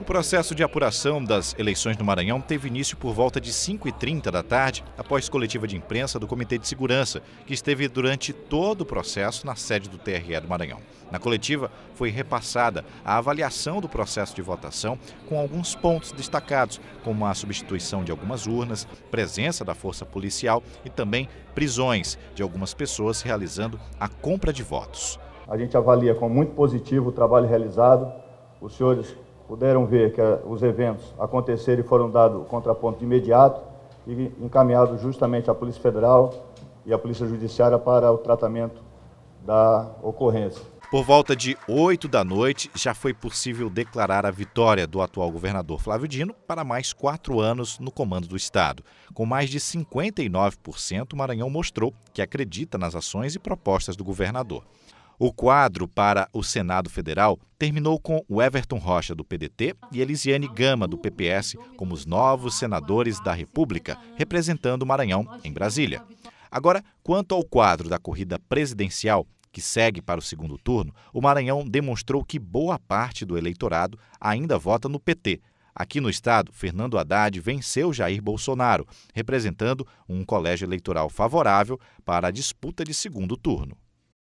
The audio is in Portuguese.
O processo de apuração das eleições no Maranhão teve início por volta de 5h30 da tarde, após coletiva de imprensa do Comitê de Segurança, que esteve durante todo o processo na sede do TRE do Maranhão. Na coletiva, foi repassada a avaliação do processo de votação com alguns pontos destacados, como a substituição de algumas urnas, presença da força policial e também prisões de algumas pessoas realizando a compra de votos. A gente avalia com muito positivo o trabalho realizado. Os senhores puderam ver que eh, os eventos aconteceram e foram dados contraponto de imediato e encaminhados justamente à Polícia Federal e à Polícia Judiciária para o tratamento da ocorrência. Por volta de 8 da noite, já foi possível declarar a vitória do atual governador Flávio Dino para mais quatro anos no comando do Estado. Com mais de 59%, o Maranhão mostrou que acredita nas ações e propostas do governador. O quadro para o Senado Federal terminou com o Everton Rocha, do PDT, e Elisiane Gama, do PPS, como os novos senadores da República, representando o Maranhão em Brasília. Agora, quanto ao quadro da corrida presidencial, que segue para o segundo turno, o Maranhão demonstrou que boa parte do eleitorado ainda vota no PT. Aqui no estado, Fernando Haddad venceu Jair Bolsonaro, representando um colégio eleitoral favorável para a disputa de segundo turno.